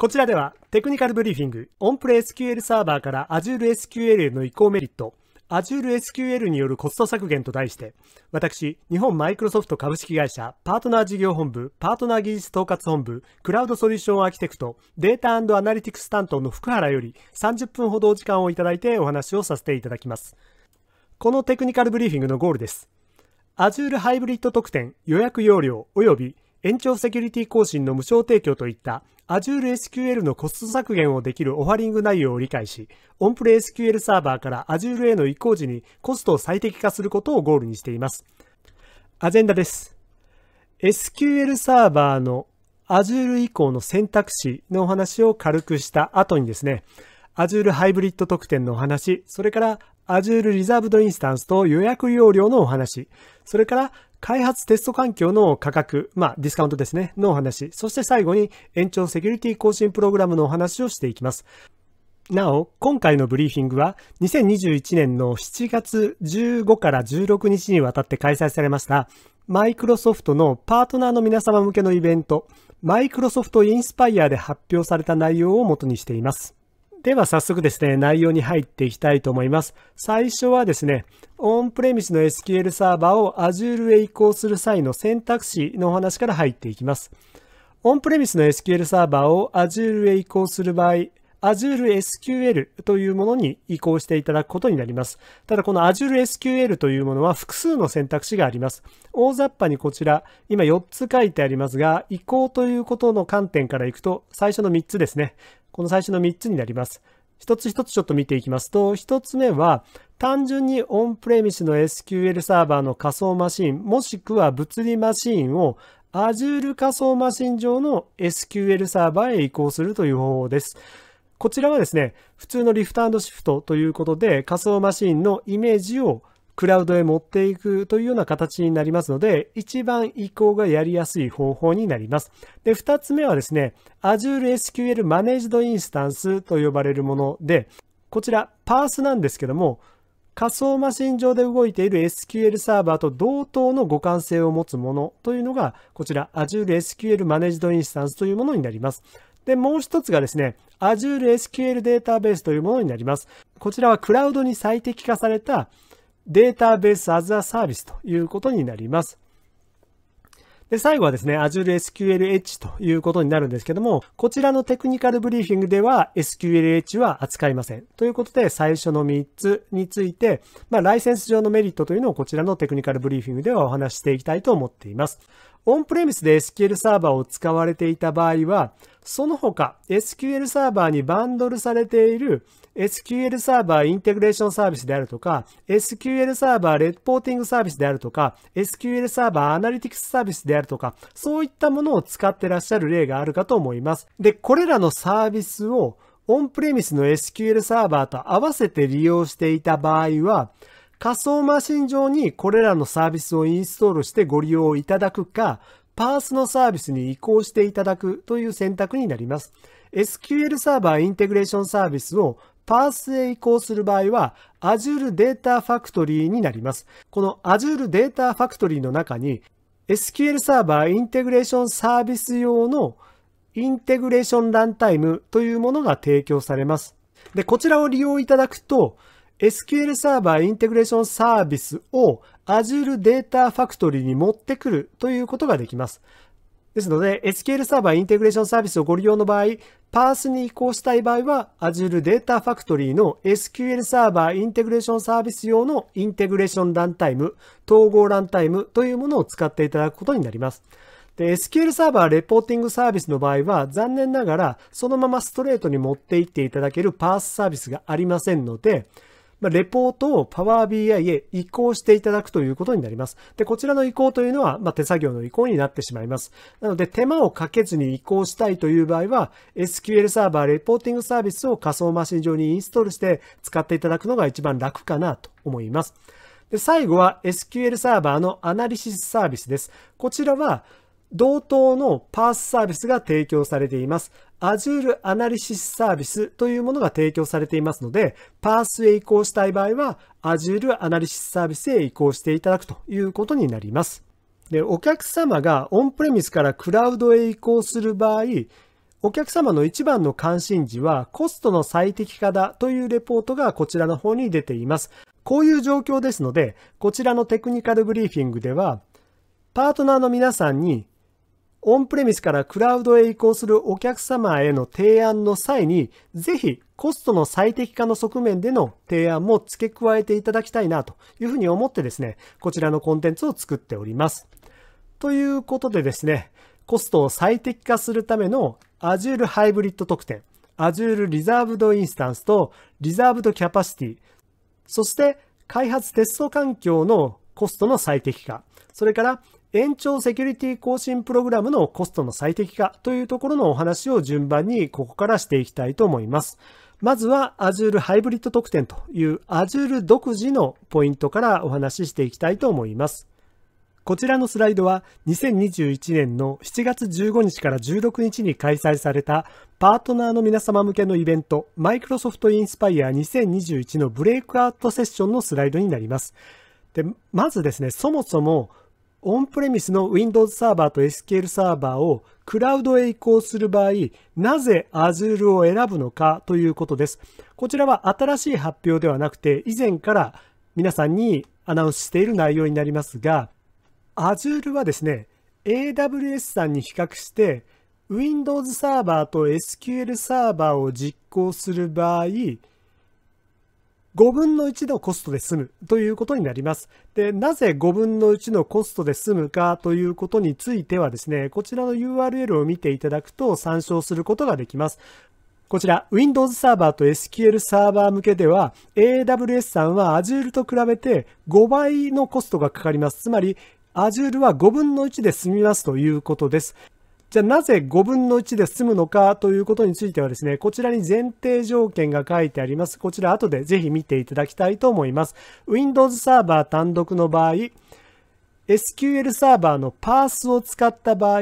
こちらではテクニカルブリーフィング、オンプレ SQL サーバーから Azure SQL への移行メリット、Azure SQL によるコスト削減と題して、私、日本マイクロソフト株式会社、パートナー事業本部、パートナー技術統括本部、クラウドソリューションアーキテクト、データアナリティクス担当の福原より30分ほどお時間をいただいてお話をさせていただきます。このテクニカルブリーフィングのゴールです。Azure ハイブリッド特典予約要領及び延長セキュリティ更新の無償提供といった Azure SQL のコスト削減をできるオファリング内容を理解し、オンプレ SQL サーバーから Azure への移行時にコストを最適化することをゴールにしています。アジェンダです。SQL サーバーの Azure 移行の選択肢のお話を軽くした後にですね、Azure ハイブリッド特典のお話、それから Azure リザーブドインスタンスと予約容量のお話、それから開発テスト環境の価格、まあ、ディスカウントですね、のお話、そして最後に延長セキュリティ更新プログラムのお話をしていきます。なお、今回のブリーフィングは、2021年の7月15から16日にわたって開催されました、マイクロソフトのパートナーの皆様向けのイベント、マイクロソフトインスパイアで発表された内容を元にしています。では早速ですね、内容に入っていきたいと思います。最初はですね、オンプレミスの SQL サーバーを Azure へ移行する際の選択肢のお話から入っていきます。オンプレミスの SQL サーバーを Azure へ移行する場合、Azure SQL というものに移行していただくことになります。ただこの Azure SQL というものは複数の選択肢があります。大雑把にこちら、今4つ書いてありますが、移行ということの観点からいくと、最初の3つですね。この最初の3つになります。一つ一つちょっと見ていきますと、一つ目は、単純にオンプレミスの SQL サーバーの仮想マシン、もしくは物理マシンを Azure 仮想マシン上の SQL サーバーへ移行するという方法です。こちらはですね、普通のリフトシフトということで、仮想マシンのイメージをクラウドへ持っていくというような形になりますので、一番移行がやりやすい方法になります。で、二つ目はですね、Azure SQL Managed Instance と呼ばれるもので、こちら、パースなんですけども、仮想マシン上で動いている SQL サーバーと同等の互換性を持つものというのが、こちら Azure SQL Managed Instance というものになります。で、もう一つがですね、Azure SQL データベースというものになります。こちらはクラウドに最適化されたデータベースアザサービスということになります。で、最後はですね、Azure SQL Edge ということになるんですけども、こちらのテクニカルブリーフィングでは SQL Edge は扱いません。ということで、最初の3つについて、まあ、ライセンス上のメリットというのをこちらのテクニカルブリーフィングではお話ししていきたいと思っています。オンプレミスで SQL サーバーを使われていた場合は、その他 SQL サーバーにバンドルされている SQL サーバーインテグレーションサービスであるとか、SQL サーバーレポーティングサービスであるとか、SQL サーバーアナリティクスサービスであるとか、そういったものを使ってらっしゃる例があるかと思います。で、これらのサービスをオンプレミスの SQL サーバーと合わせて利用していた場合は、仮想マシン上にこれらのサービスをインストールしてご利用いただくか、パースのサービスに移行していただくという選択になります。SQL サーバーインテグレーションサービスをパースへ移行する場合は Azure Data Factory になります。この Azure Data Factory の中に SQL サーバーインテグレーションサービス用のインテグレーションランタイムというものが提供されます。で、こちらを利用いただくと、SQL サーバーインテグレーションサービスを Azure Data Factory に持ってくるということができます。ですので、SQL サーバーインテグレーションサービスをご利用の場合、パースに移行したい場合は、Azure Data Factory の SQL サーバーインテグレーションサービス用のインテグレーションランタイム、統合ランタイムというものを使っていただくことになります。で、SQL サーバーレポーティングサービスの場合は、残念ながら、そのままストレートに持っていっていただけるパースサービスがありませんので、まレポートを Power BI へ移行していただくということになります。で、こちらの移行というのは、ま手作業の移行になってしまいます。なので、手間をかけずに移行したいという場合は、SQL サーバーレポーティングサービスを仮想マシン上にインストールして使っていただくのが一番楽かなと思います。で、最後は SQL サーバーのアナリシスサービスです。こちらは、同等のパースサービスが提供されています。Azure Analysis Service というものが提供されていますので、パースへ移行したい場合は、Azure Analysis Service へ移行していただくということになります。で、お客様がオンプレミスからクラウドへ移行する場合、お客様の一番の関心事はコストの最適化だというレポートがこちらの方に出ています。こういう状況ですので、こちらのテクニカルブリーフィングでは、パートナーの皆さんにオンプレミスからクラウドへ移行するお客様への提案の際に、ぜひコストの最適化の側面での提案も付け加えていただきたいなというふうに思ってですね、こちらのコンテンツを作っております。ということでですね、コストを最適化するための Azure ハイブリッド特典、Azure リザーブドインスタンスとリザーブドキャパシティ、そして開発テスト環境のコストの最適化、それから延長セキュリティ更新プログラムのコストの最適化というところのお話を順番にここからしていきたいと思います。まずは Azure ハイブリッド特典という Azure 独自のポイントからお話ししていきたいと思います。こちらのスライドは2021年の7月15日から16日に開催されたパートナーの皆様向けのイベント Microsoft Inspire 2021のブレイクアウトセッションのスライドになります。でまずですね、そもそもオンプレミスの Windows サーバーと SQL サーバーをクラウドへ移行する場合、なぜ Azure を選ぶのかということです。こちらは新しい発表ではなくて、以前から皆さんにアナウンスしている内容になりますが、Azure はですね、AWS さんに比較して、Windows サーバーと SQL サーバーを実行する場合、5分の1のコストで済むということになります。で、なぜ5分の1のコストで済むかということについてはですね、こちらの URL を見ていただくと参照することができます。こちら、Windows サーバーと SQL サーバー向けでは、AWS さんは Azure と比べて5倍のコストがかかります。つまり、Azure は5分の1で済みますということです。じゃあなぜ5分の1で済むのかということについてはですね、こちらに前提条件が書いてあります。こちら後でぜひ見ていただきたいと思います。Windows サーバー単独の場合、SQL サーバーのパースを使った場合、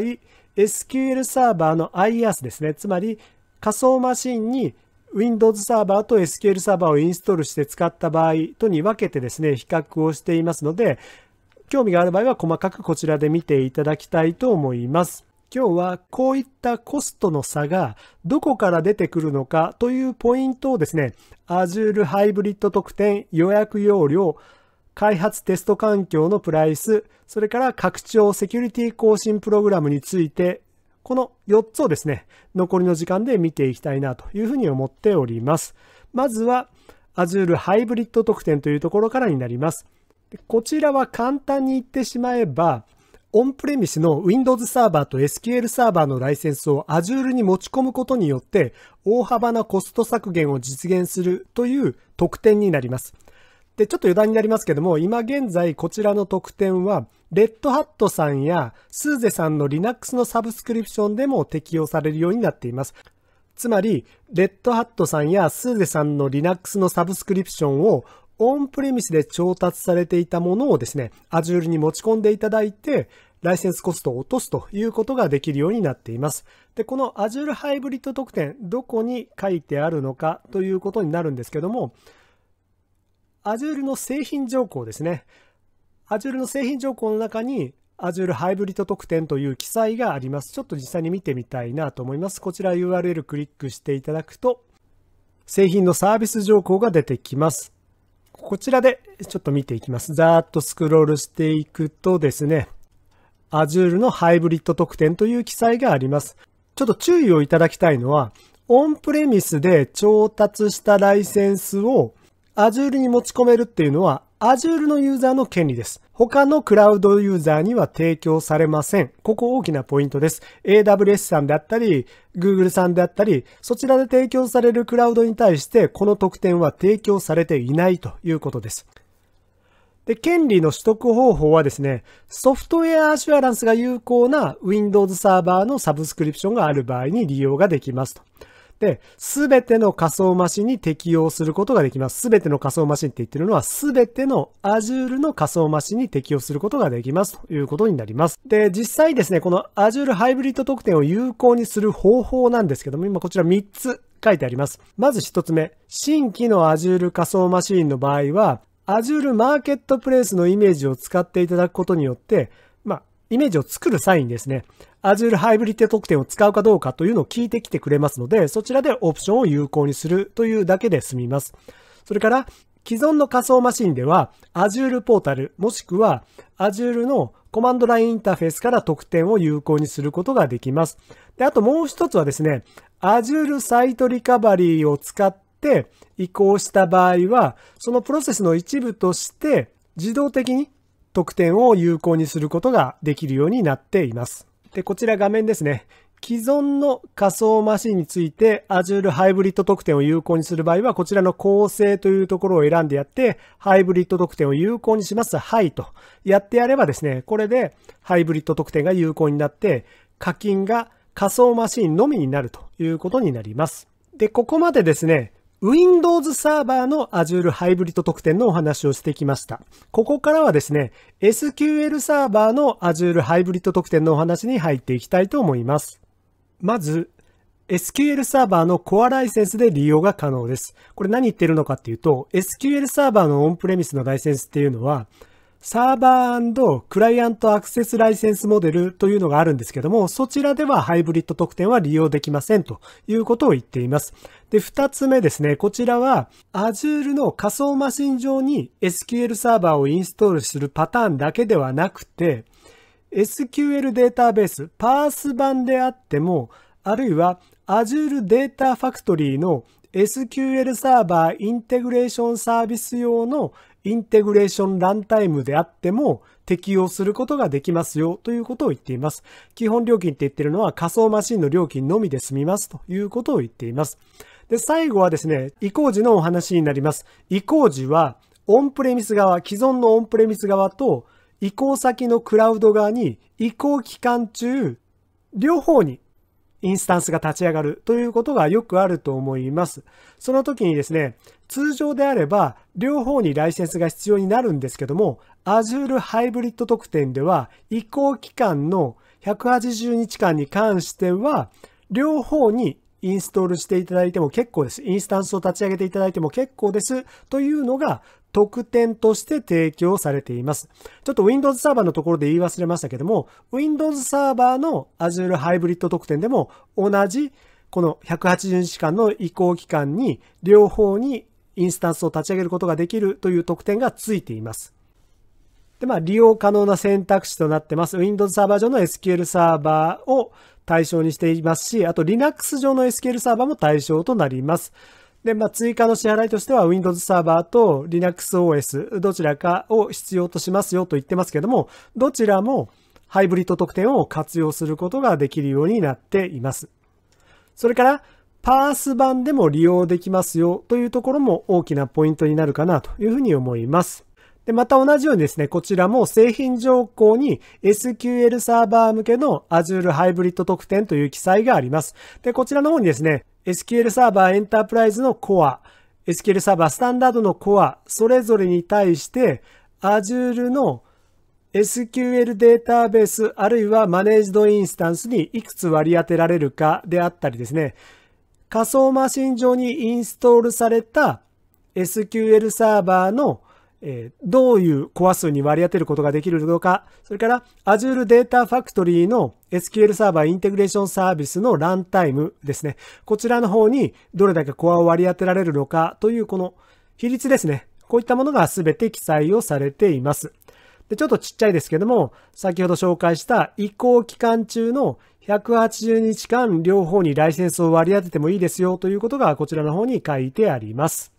SQL サーバーの IaaS ですね。つまり仮想マシンに Windows サーバーと SQL サーバーをインストールして使った場合とに分けてですね、比較をしていますので、興味がある場合は細かくこちらで見ていただきたいと思います。今日はこういったコストの差がどこから出てくるのかというポイントをですね、Azure ハイブリッド特典予約容量、開発テスト環境のプライス、それから拡張セキュリティ更新プログラムについて、この4つをですね、残りの時間で見ていきたいなというふうに思っております。まずは Azure ハイブリッド特典というところからになります。こちらは簡単に言ってしまえば、オンプレミスの Windows サーバーと SQL サーバーのライセンスを Azure に持ち込むことによって、大幅なコスト削減を実現するという特典になります。で、ちょっと余談になりますけども、今現在こちらの特典は、レッドハットさんやスーゼさんの Linux のサブスクリプションでも適用されるようになっています。つまり、レッドハットさんやスーゼさんの Linux のサブスクリプションをオンプレミスで調達されていたものをですね、Azure に持ち込んでいただいて、ライセンスコストを落とすということができるようになっています。で、この Azure ハイブリッド特典、どこに書いてあるのかということになるんですけども、Azure の製品条項ですね。Azure の製品条項の中に Azure ハイブリッド特典という記載があります。ちょっと実際に見てみたいなと思います。こちら URL クリックしていただくと、製品のサービス条項が出てきます。こちらでちょっと見ていきます。ざーっとスクロールしていくとですね、Azure のハイブリッド特典という記載があります。ちょっと注意をいただきたいのは、オンプレミスで調達したライセンスを Azure に持ち込めるっていうのは Azure のユーザーの権利です。他のクラウドユーザーには提供されません。ここ大きなポイントです。AWS さんであったり、Google さんであったり、そちらで提供されるクラウドに対してこの特典は提供されていないということです。で、権利の取得方法はですね、ソフトウェアアシュアランスが有効な Windows サーバーのサブスクリプションがある場合に利用ができますと。で、すべての仮想マシンに適用することができます。すべての仮想マシンって言ってるのは、すべての Azure の仮想マシンに適用することができますということになります。で、実際ですね、この Azure ハイブリッド特典を有効にする方法なんですけども、今こちら3つ書いてあります。まず1つ目、新規の Azure 仮想マシンの場合は、Azure マーケットプレイスのイメージを使っていただくことによって、まあ、イメージを作る際にですね、Azure ハイブリッド特典を使うかどうかというのを聞いてきてくれますので、そちらでオプションを有効にするというだけで済みます。それから、既存の仮想マシンでは Azure ポータルもしくは Azure のコマンドラインインターフェースから特典を有効にすることができます。で、あともう一つはですね、Azure サイトリカバリーを使っって移行した場合は、そのプロセスの一部として自動的に得点を有効にすることができるようになっています。で、こちら画面ですね。既存の仮想マシンについて Azure ハイブリッド特典を有効にする場合は、こちらの構成というところを選んでやって、ハイブリッド特典を有効にします。はいとやってやればですね、これでハイブリッド特典が有効になって、課金が仮想マシンのみになるということになります。で、ここまでですね、Windows サーバーの Azure ハイブリッド特典のお話をしてきました。ここからはですね、SQL サーバーの Azure ハイブリッド特典のお話に入っていきたいと思います。まず、SQL サーバーのコアライセンスで利用が可能です。これ何言ってるのかっていうと、SQL サーバーのオンプレミスのライセンスっていうのは、サーバークライアントアクセスライセンスモデルというのがあるんですけども、そちらではハイブリッド特典は利用できませんということを言っています。で、二つ目ですね。こちらは Azure の仮想マシン上に SQL サーバーをインストールするパターンだけではなくて、SQL データベース、パース版であっても、あるいは Azure Data Factory の SQL サーバーインテグレーションサービス用のインテグレーションランタイムであっても適用することができますよということを言っています。基本料金って言ってるのは仮想マシンの料金のみで済みますということを言っています。で、最後はですね、移行時のお話になります。移行時はオンプレミス側、既存のオンプレミス側と移行先のクラウド側に移行期間中、両方にインスタンスが立ち上がるということがよくあると思います。その時にですね、通常であれば両方にライセンスが必要になるんですけども、Azure ハイブリッド特典では移行期間の180日間に関しては、両方にインストールしていただいても結構です。インスタンスを立ち上げていただいても結構です。というのが特典として提供されています。ちょっと Windows サーバーのところで言い忘れましたけども、Windows サーバーの Azure ハイブリッド特典でも同じこの180日間の移行期間に両方にインスタンスを立ち上げることができるという特典がついています。で、まあ、利用可能な選択肢となってます。Windows サーバー上の SQL サーバーを対象にしていますし、あと Linux 上の SQL サーバーも対象となります。で、まあ、追加の支払いとしては Windows サーバーと LinuxOS どちらかを必要としますよと言ってますけども、どちらもハイブリッド特典を活用することができるようになっています。それから、パース版でも利用できますよというところも大きなポイントになるかなというふうに思います。で、また同じようにですね、こちらも製品条項に SQL サーバー向けの Azure ハイブリッド特典という記載があります。で、こちらの方にですね、SQL サーバーエンタープライズのコア、SQL サーバースタンダードのコア、それぞれに対して、Azure の SQL データベース、あるいはマネージドインスタンスにいくつ割り当てられるかであったりですね、仮想マシン上にインストールされた SQL サーバーのえどういうコア数に割り当てることができるのか、それから Azure Data Factory の SQL サーバーインテグレーションサービスのランタイムですね。こちらの方にどれだけコアを割り当てられるのかというこの比率ですね。こういったものが全て記載をされています。で、ちょっとちっちゃいですけども、先ほど紹介した移行期間中の180日間両方にライセンスを割り当ててもいいですよということがこちらの方に書いてあります。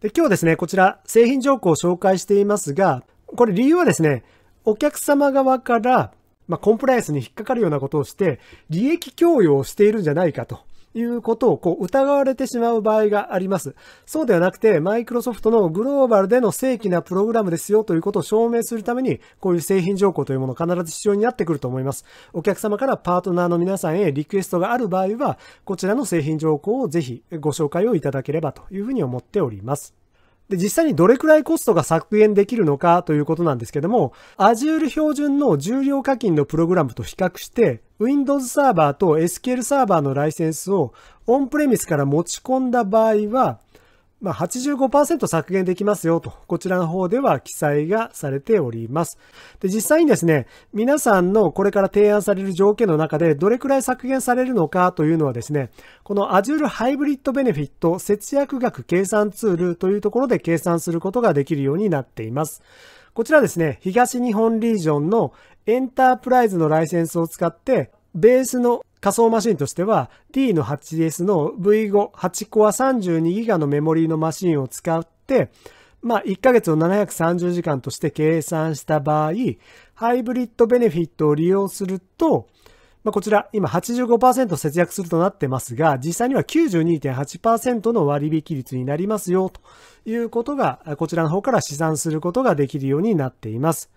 で今日ですね、こちら製品情報を紹介していますが、これ理由はですね、お客様側から、まあ、コンプライアンスに引っかかるようなことをして、利益供与をしているんじゃないかということをこう疑われてしまう場合があります。そうではなくて、マイクロソフトのグローバルでの正規なプログラムですよということを証明するために、こういう製品条項というもの必ず必要になってくると思います。お客様からパートナーの皆さんへリクエストがある場合は、こちらの製品条項をぜひご紹介をいただければというふうに思っております。で、実際にどれくらいコストが削減できるのかということなんですけども、Azure 標準の重量課金のプログラムと比較して、Windows サーバーと SQL サーバーのライセンスをオンプレミスから持ち込んだ場合は、まあ、85%削減できますよと、こちらの方では記載がされております。で、実際にですね、皆さんのこれから提案される条件の中でどれくらい削減されるのかというのはですね、この Azure ハイブリッドベネフィット節約額計算ツールというところで計算することができるようになっています。こちらですね、東日本リージョンのエンタープライズのライセンスを使って、ベースの仮想マシンとしては D の 8S の V5、8コア 32GB のメモリーのマシンを使って、まあ、1ヶ月を730時間として計算した場合、ハイブリッドベネフィットを利用すると、まあ、こちら今85%節約するとなってますが、実際には92.8%の割引率になりますよということが、こちらの方から試算することができるようになっています。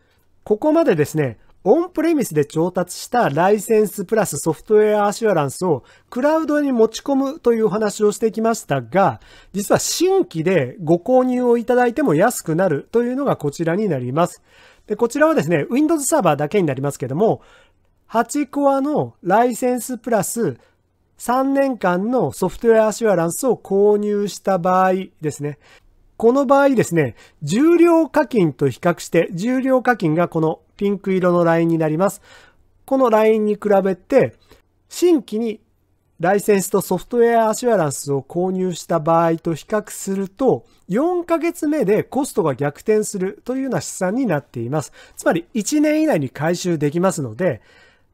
ここまでですね、オンプレミスで調達したライセンスプラスソフトウェアアシュアランスをクラウドに持ち込むというお話をしてきましたが、実は新規でご購入をいただいても安くなるというのがこちらになります。で、こちらはですね、Windows サーバーだけになりますけども、8コアのライセンスプラス3年間のソフトウェアアシュアランスを購入した場合ですね。この場合ですね、重量課金と比較して、重量課金がこのピンク色のラインになります。このラインに比べて、新規にライセンスとソフトウェアアシュアランスを購入した場合と比較すると、4ヶ月目でコストが逆転するというような試算になっています。つまり1年以内に回収できますので、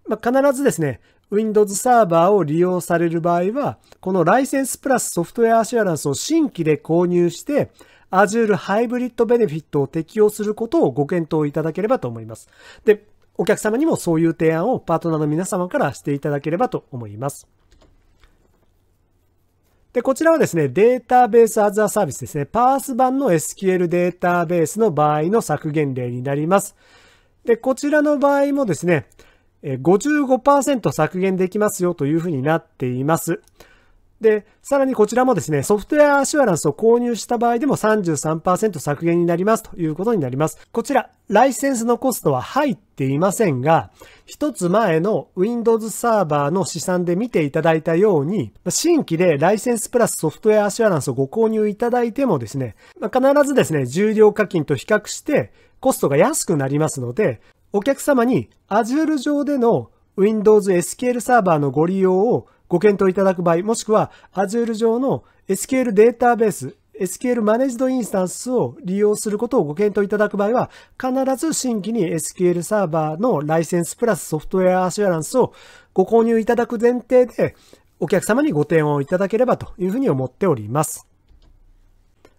まあ、必ずですね、Windows サーバーを利用される場合は、このライセンスプラスソフトウェアアシュアランスを新規で購入して、Azure ハイブリッドベネフィットを適用することをご検討いただければと思います。で、お客様にもそういう提案をパートナーの皆様からしていただければと思います。で、こちらはですね、データベースアザーサービスですね。パース版の SQL データベースの場合の削減例になります。で、こちらの場合もですね、55%削減できますよというふうになっています。で、さらにこちらもですね、ソフトウェアアシュアランスを購入した場合でも33%削減になりますということになります。こちら、ライセンスのコストは入っていませんが、一つ前の Windows サーバーの試算で見ていただいたように、新規でライセンスプラスソフトウェアアシュアランスをご購入いただいてもですね、必ずですね、重量課金と比較してコストが安くなりますので、お客様に Azure 上での Windows SQL サーバーのご利用をご検討いただく場合、もしくは Azure 上の SQL データベース、SQL マネージドインスタンスを利用することをご検討いただく場合は、必ず新規に SQL サーバーのライセンスプラスソフトウェアアシュアランスをご購入いただく前提で、お客様にご提案をいただければというふうに思っております。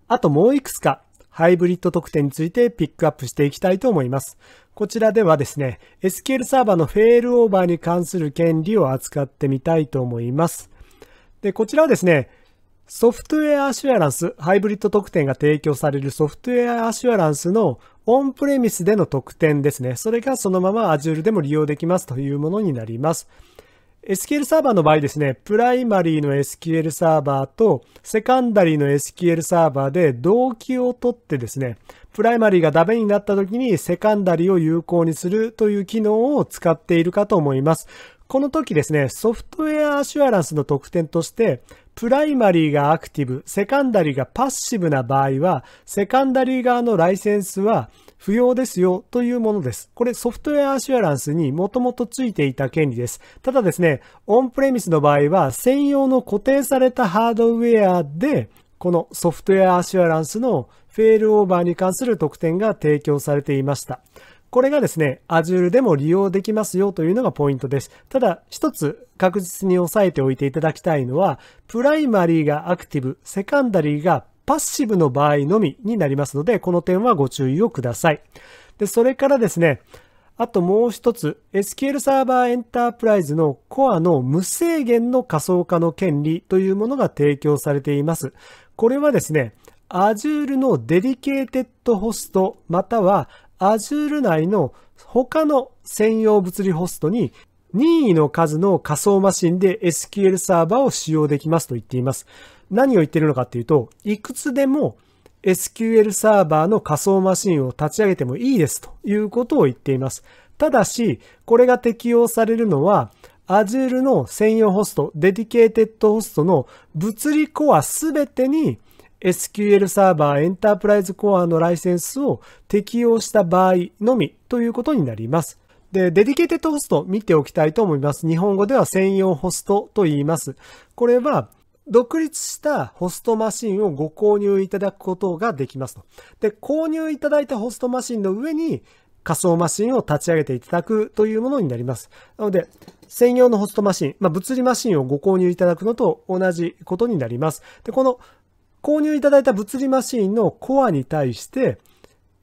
あともういくつかハイブリッド特典についてピックアップしていきたいと思います。こちらではですね、SQL サーバーのフェールオーバーに関する権利を扱ってみたいと思います。で、こちらはですね、ソフトウェアアシュアランス、ハイブリッド特典が提供されるソフトウェアアシュアランスのオンプレミスでの特典ですね。それがそのまま Azure でも利用できますというものになります。SQL サーバーの場合ですね、プライマリーの SQL サーバーとセカンダリーの SQL サーバーで同期を取ってですね、プライマリーがダメになった時にセカンダリーを有効にするという機能を使っているかと思います。この時ですね、ソフトウェアアシュアランスの特典として、プライマリーがアクティブ、セカンダリーがパッシブな場合は、セカンダリー側のライセンスは不要ですよというものです。これソフトウェアアシュアランスにもともとついていた権利です。ただですね、オンプレミスの場合は専用の固定されたハードウェアで、このソフトウェアアシュアランスのフェールオーバーに関する特典が提供されていました。これがですね、Azure でも利用できますよというのがポイントです。ただ、一つ確実に押さえておいていただきたいのは、プライマリーがアクティブ、セカンダリーがパッシブの場合のみになりますので、この点はご注意をください。で、それからですね、あともう一つ、SQL サーバーエンタープライズのコアの無制限の仮想化の権利というものが提供されています。これはですね、Azure のデリケーテッドホストまたは Azure 内の他の専用物理ホストに任意の数の仮想マシンで SQL サーバーを使用できますと言っています。何を言ってるのかっていうと、いくつでも SQL サーバーの仮想マシンを立ち上げてもいいですということを言っています。ただし、これが適用されるのは、Azure の専用ホスト、デディケーテッドホストの物理コアすべてに SQL サーバーエンタープライズコアのライセンスを適用した場合のみということになります。で、デディケーテッドホスト見ておきたいと思います。日本語では専用ホストと言います。これは、独立したホストマシンをご購入いただくことができますと。で、購入いただいたホストマシンの上に仮想マシンを立ち上げていただくというものになります。なので、専用のホストマシン、まあ、物理マシンをご購入いただくのと同じことになります。で、この購入いただいた物理マシンのコアに対して、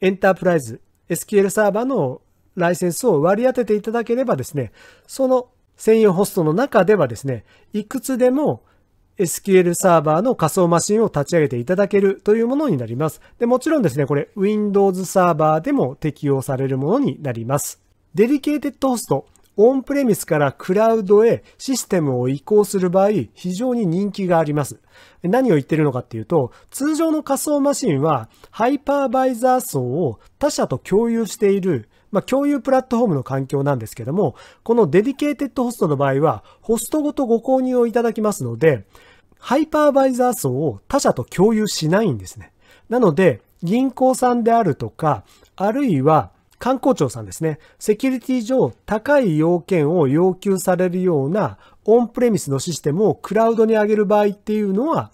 エンタープライズ、SQL サーバーのライセンスを割り当てていただければですね、その専用ホストの中ではですね、いくつでも SQL サーバーの仮想マシンを立ち上げていただけるというものになります。でもちろんですね、これ Windows サーバーでも適用されるものになります。デリケーテッドホストオンプレミスからクラウドへシステムを移行する場合、非常に人気があります。何を言ってるのかっていうと、通常の仮想マシンは、ハイパーバイザー層を他社と共有している、まあ、共有プラットフォームの環境なんですけども、このデディケーテッドホストの場合は、ホストごとご購入をいただきますので、ハイパーバイザー層を他社と共有しないんですね。なので、銀行さんであるとか、あるいは観光庁さんですね、セキュリティ上高い要件を要求されるようなオンプレミスのシステムをクラウドに上げる場合っていうのは、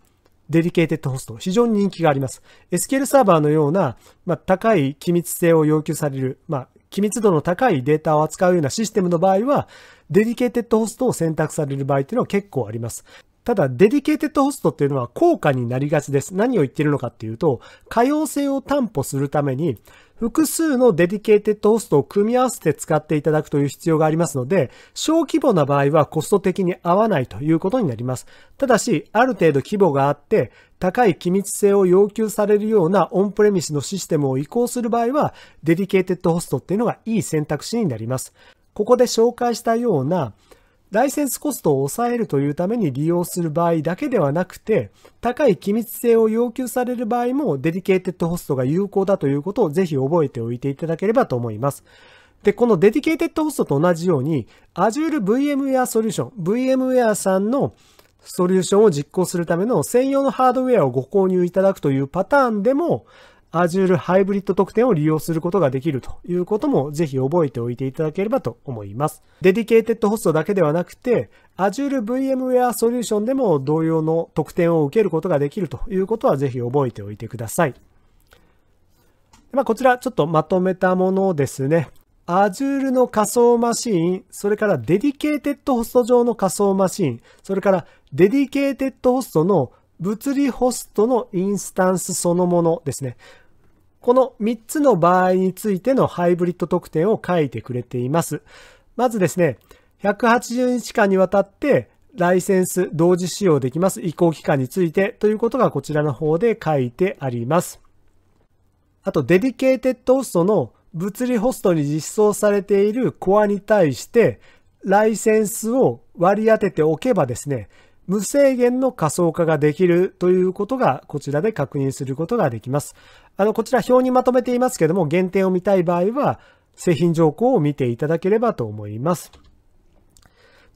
デリケーテッドホスト、非常に人気があります。SQL サーバーのような、まあ、高い機密性を要求される、まあ、機密度の高いデータを扱うようなシステムの場合は、デリケーテッドホストを選択される場合っていうのは結構あります。ただ、デリケーテッドホストっていうのは高価になりがちです。何を言ってるのかっていうと、可用性を担保するために、複数のデリケーテッドホストを組み合わせて使っていただくという必要がありますので、小規模な場合はコスト的に合わないということになります。ただし、ある程度規模があって、高い機密性を要求されるようなオンプレミスのシステムを移行する場合は、デリケーテッドホストっていうのがいい選択肢になります。ここで紹介したような、ライセンスコストを抑えるというために利用する場合だけではなくて、高い機密性を要求される場合もデリケーテッドホストが有効だということをぜひ覚えておいていただければと思います。で、このデリケーテッドホストと同じように、Azure VMware ソリューション、VMware さんのソリューションを実行するための専用のハードウェアをご購入いただくというパターンでも、Azure ハイブリッド特典を利用することができるということもぜひ覚えておいていただければと思います。デディケーテッドホストだけではなくて、Azure VMware ソリューションでも同様の特典を受けることができるということはぜひ覚えておいてください。まあ、こちらちょっとまとめたものですね。Azure の仮想マシン、それからデディケーテッドホスト上の仮想マシン、それからデディケーテッドホストの物理ホストのインスタンスそのものですね。この3つの場合についてのハイブリッド特典を書いてくれています。まずですね、180日間にわたってライセンス同時使用できます移行期間についてということがこちらの方で書いてあります。あと、デディケーテッドホストの物理ホストに実装されているコアに対して、ライセンスを割り当てておけばですね、無制限の仮想化ができるということが、こちらで確認することができます。あの、こちら表にまとめていますけども、原点を見たい場合は、製品条項を見ていただければと思います。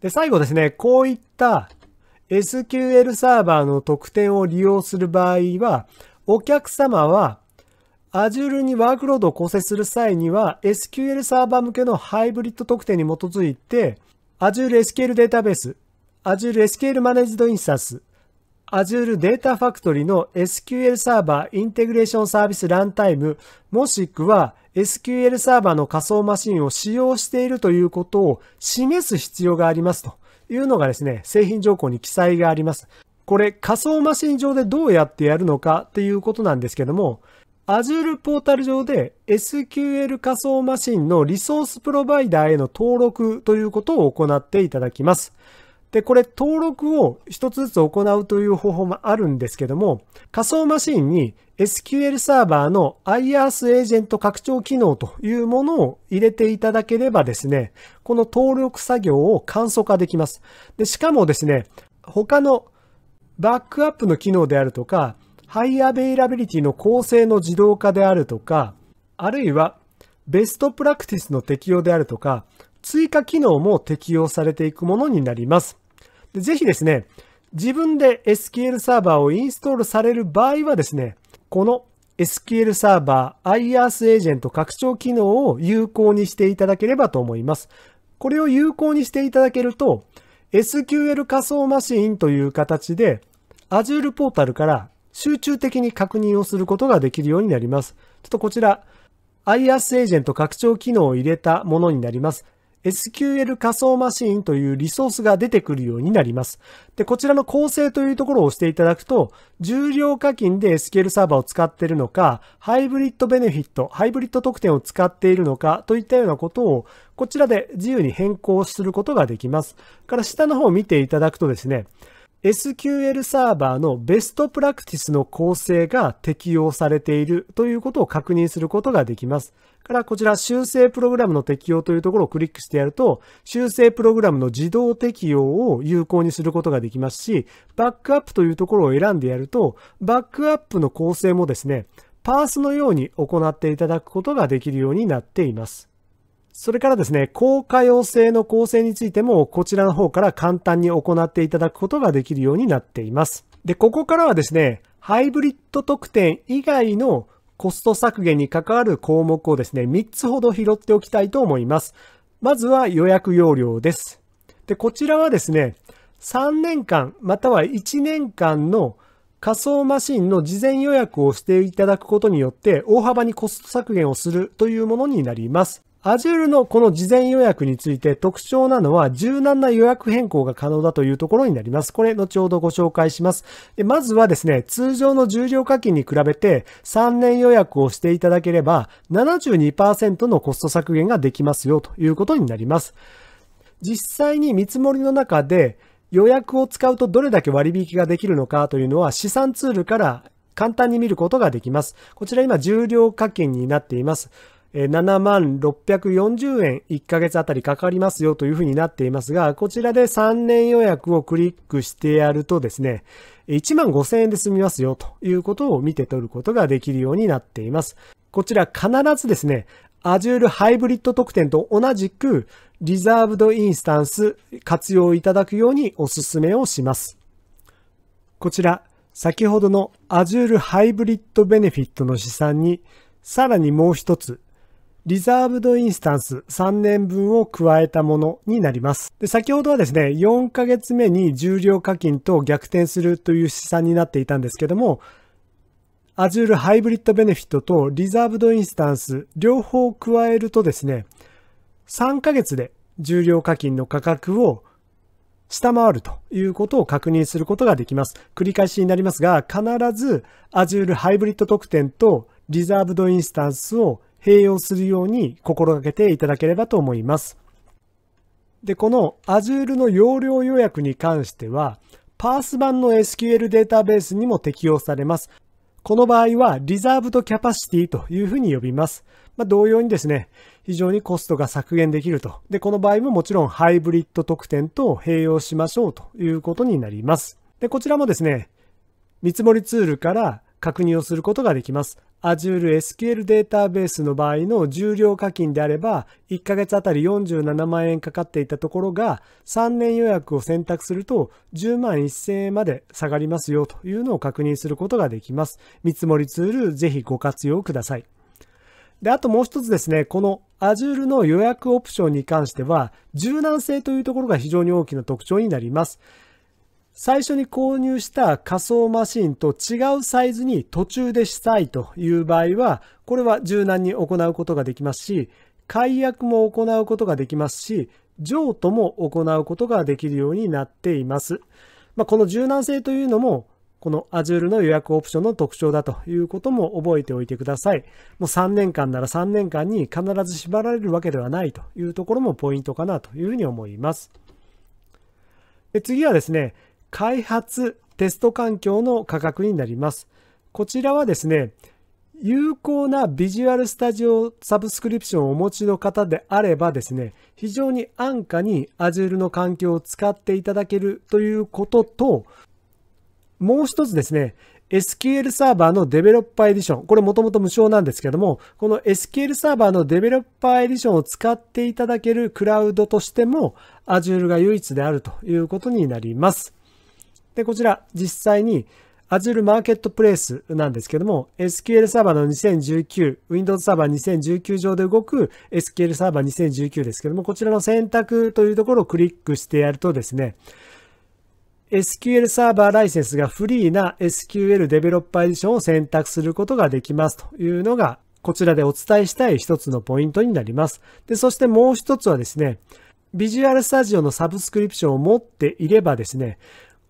で、最後ですね、こういった SQL サーバーの特典を利用する場合は、お客様は Azure にワークロードを構成する際には、SQL サーバー向けのハイブリッド特典に基づいて、Azure SQL データベース Azure SQL Managed Instance Azure Data Factory の SQL サーバーインテグレーションサービスランタイムもしくは SQL サーバーの仮想マシンを使用しているということを示す必要がありますというのがですね、製品条項に記載があります。これ仮想マシン上でどうやってやるのかっていうことなんですけども、Azure ポータル上で SQL 仮想マシンのリソースプロバイダーへの登録ということを行っていただきます。で、これ登録を一つずつ行うという方法もあるんですけども、仮想マシンに SQL サーバーの i r a s エージェント拡張機能というものを入れていただければですね、この登録作業を簡素化できます。で、しかもですね、他のバックアップの機能であるとか、ハイアベイラビリティの構成の自動化であるとか、あるいはベストプラクティスの適用であるとか、追加機能も適用されていくものになります。ぜひですね、自分で SQL サーバーをインストールされる場合はですね、この SQL サーバー IaaS エージェント拡張機能を有効にしていただければと思います。これを有効にしていただけると、SQL 仮想マシンという形で Azure ポータルから集中的に確認をすることができるようになります。ちょっとこちら、IaaS エージェント拡張機能を入れたものになります。SQL 仮想マシンというリソースが出てくるようになります。で、こちらの構成というところを押していただくと、重量課金で SQL サーバーを使っているのか、ハイブリッドベネフィット、ハイブリッド特典を使っているのかといったようなことを、こちらで自由に変更することができます。から下の方を見ていただくとですね、SQL サーバーのベストプラクティスの構成が適用されているということを確認することができます。からこちら修正プログラムの適用というところをクリックしてやると修正プログラムの自動適用を有効にすることができますしバックアップというところを選んでやるとバックアップの構成もですねパースのように行っていただくことができるようになっています。それからですね、高可用性の構成についても、こちらの方から簡単に行っていただくことができるようになっています。で、ここからはですね、ハイブリッド特典以外のコスト削減に関わる項目をですね、3つほど拾っておきたいと思います。まずは予約要領です。で、こちらはですね、3年間または1年間の仮想マシンの事前予約をしていただくことによって大幅にコスト削減をするというものになります。Azure のこの事前予約について特徴なのは柔軟な予約変更が可能だというところになります。これ後ほどご紹介します。でまずはですね、通常の重量課金に比べて3年予約をしていただければ72%のコスト削減ができますよということになります。実際に見積もりの中で予約を使うとどれだけ割引ができるのかというのは試算ツールから簡単に見ることができます。こちら今重量課金になっています。7万640円1ヶ月あたりかかりますよというふうになっていますが、こちらで3年予約をクリックしてやるとですね、1万5000円で済みますよということを見て取ることができるようになっています。こちら必ずですね、Azure ハイブリッド特典と同じく、リザーブドインスタンス活用いただくようにお勧めをします。こちら、先ほどの Azure ハイブリッドベネフィットの試算に、さらにもう一つ、リザーブドインスタンス3年分を加えたものになります。で先ほどはですね、4ヶ月目に重量課金と逆転するという試算になっていたんですけども、Azure ハイブリッドベネフィットとリザーブドインスタンス両方加えるとですね、3ヶ月で重量課金の価格を下回るということを確認することができます。繰り返しになりますが、必ず Azure ハイブリッド特典とリザーブドインスタンスを併用するように心がけていただければと思います。で、この Azure の容量予約に関しては、パース版の SQL データベースにも適用されます。この場合は、リザーブとキャパシティというふうに呼びます。まあ、同様にですね、非常にコストが削減できると。で、この場合ももちろんハイブリッド特典と併用しましょうということになります。で、こちらもですね、見積もりツールから確認をすることができます。Azure SQL データベースの場合の重量課金であれば、1ヶ月あたり47万円かかっていたところが、3年予約を選択すると10万1000円まで下がりますよというのを確認することができます。見積もりツール、ぜひご活用ください。で、あともう一つですね、この Azure の予約オプションに関しては、柔軟性というところが非常に大きな特徴になります。最初に購入した仮想マシンと違うサイズに途中でしたいという場合は、これは柔軟に行うことができますし、解約も行うことができますし、譲渡も行うことができるようになっています。まあ、この柔軟性というのも、この Azure の予約オプションの特徴だということも覚えておいてください。もう3年間なら3年間に必ず縛られるわけではないというところもポイントかなというふうに思います。で次はですね、開発テスト環境の価格になります。こちらはですね、有効なビジュアルスタジオサブスクリプションをお持ちの方であればですね、非常に安価に Azure の環境を使っていただけるということと、もう一つですね、SQL サーバーのデベロッパーエディション。これもともと無償なんですけども、この SQL サーバーのデベロッパーエディションを使っていただけるクラウドとしても、Azure が唯一であるということになります。で、こちら実際に Azure マーケットプレイスなんですけども、SQL サーバーの2019、Windows サーバー2019上で動く SQL サーバー2019ですけども、こちらの選択というところをクリックしてやるとですね、SQL サーバーライセンスがフリーな SQL デベロッパーエディションを選択することができますというのが、こちらでお伝えしたい一つのポイントになります。で、そしてもう一つはですね、Visual Studio のサブスクリプションを持っていればですね、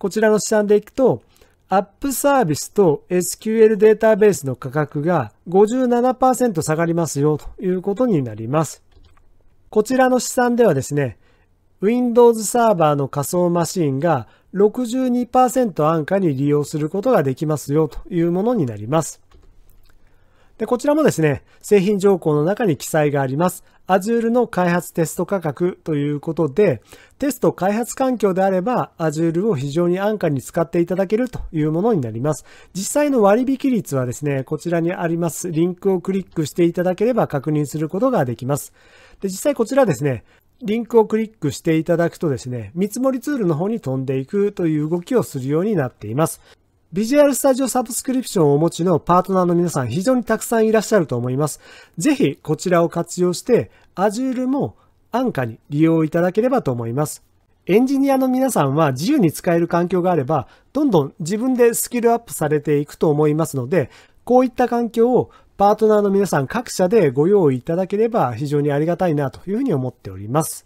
こちらの試算でいくと、アップサービスと SQL データベースの価格が57%下がりますよということになります。こちらの試算ではですね、Windows サーバーの仮想マシンが62%安価に利用することができますよというものになります。で、こちらもですね、製品条項の中に記載があります。Azure の開発テスト価格ということで、テスト開発環境であれば Azure を非常に安価に使っていただけるというものになります。実際の割引率はですね、こちらにありますリンクをクリックしていただければ確認することができます。で、実際こちらですね、リンクをクリックしていただくとですね、見積もりツールの方に飛んでいくという動きをするようになっています。ビジュアルスタジオサブスクリプションをお持ちのパートナーの皆さん非常にたくさんいらっしゃると思います。ぜひこちらを活用して Azure も安価に利用いただければと思います。エンジニアの皆さんは自由に使える環境があれば、どんどん自分でスキルアップされていくと思いますので、こういった環境をパートナーの皆さん各社でご用意いただければ非常にありがたいなというふうに思っております。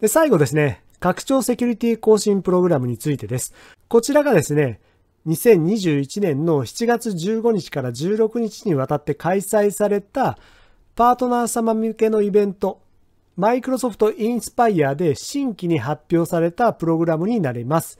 で最後ですね、拡張セキュリティ更新プログラムについてです。こちらがですね、2021年の7月15日から16日にわたって開催されたパートナー様向けのイベント、マイクロソフトインスパイアで新規に発表されたプログラムになります。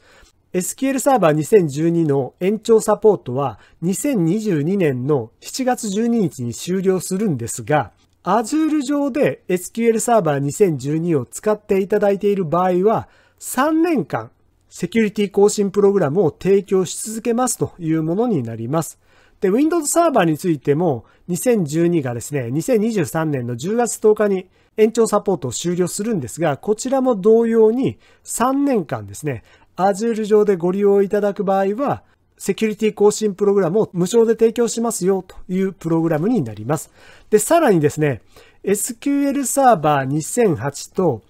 SQL サーバー2012の延長サポートは2022年の7月12日に終了するんですが、Azure 上で SQL サーバー2012を使っていただいている場合は3年間セキュリティ更新プログラムを提供し続けますというものになります。で、Windows サーバーについても、2012がですね、2023年の10月10日に延長サポートを終了するんですが、こちらも同様に3年間ですね、Azure 上でご利用いただく場合は、セキュリティ更新プログラムを無償で提供しますよというプログラムになります。で、さらにですね、SQL サーバー2008と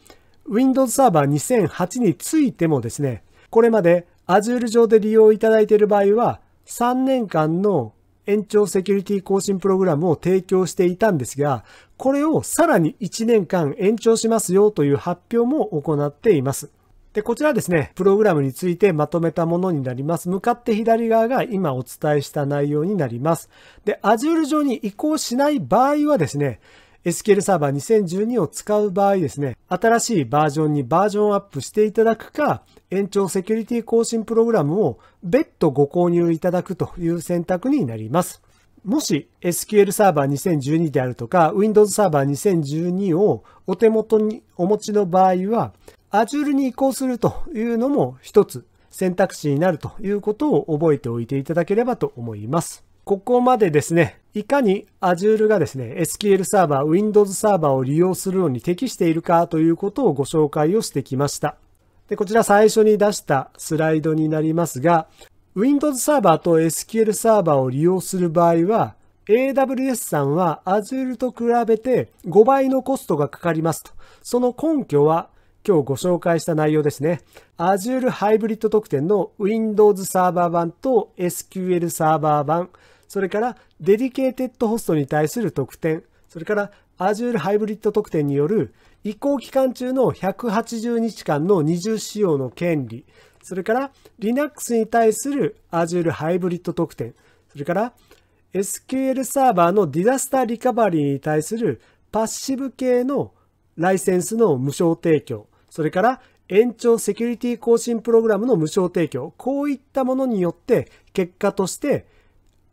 Windows サーバー2008についてもですね、これまで Azure 上で利用いただいている場合は、3年間の延長セキュリティ更新プログラムを提供していたんですが、これをさらに1年間延長しますよという発表も行っています。で、こちらですね、プログラムについてまとめたものになります。向かって左側が今お伝えした内容になります。で、Azure 上に移行しない場合はですね、SQL サーバー2012を使う場合ですね、新しいバージョンにバージョンアップしていただくか、延長セキュリティ更新プログラムを別途ご購入いただくという選択になります。もし SQL サーバー2012であるとか Windows サーバー2012をお手元にお持ちの場合は Azure に移行するというのも一つ選択肢になるということを覚えておいていただければと思います。ここまでですね、いかに Azure がですね、SQL サーバー、Windows サーバーを利用するのに適しているかということをご紹介をしてきました。で、こちら最初に出したスライドになりますが、Windows サーバーと SQL サーバーを利用する場合は、AWS さんは Azure と比べて5倍のコストがかかりますと。その根拠は今日ご紹介した内容ですね。Azure ハイブリッド特典の Windows サーバー版と SQL サーバー版、それからデリケーテッドホストに対する特典、それから Azure ハイブリッド特典による移行期間中の180日間の二重使用の権利、それから Linux に対する Azure ハイブリッド特典、それから SQL サーバーのディザスターリカバリーに対するパッシブ系のライセンスの無償提供、それから延長セキュリティ更新プログラムの無償提供、こういったものによって結果として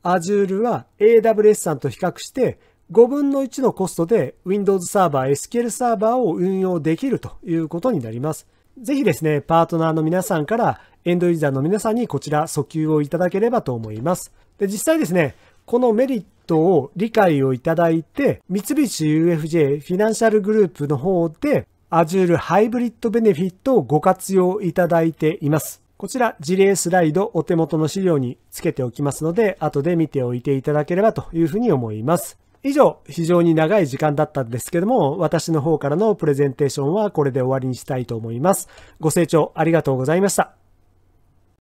Azure は AWS さんと比較して5分の1のコストで Windows サーバー、SQL サーバーを運用できるということになります。ぜひですね、パートナーの皆さんからエンドユーザーの皆さんにこちら訴求をいただければと思います。で実際ですね、このメリットを理解をいただいて、三菱 UFJ フィナンシャルグループの方で Azure ハイブリッドベネフィットをご活用いただいています。こちら事例スライドお手元の資料につけておきますので、後で見ておいていただければというふうに思います。以上、非常に長い時間だったんですけども、私の方からのプレゼンテーションはこれで終わりにしたいと思います。ご清聴ありがとうございました。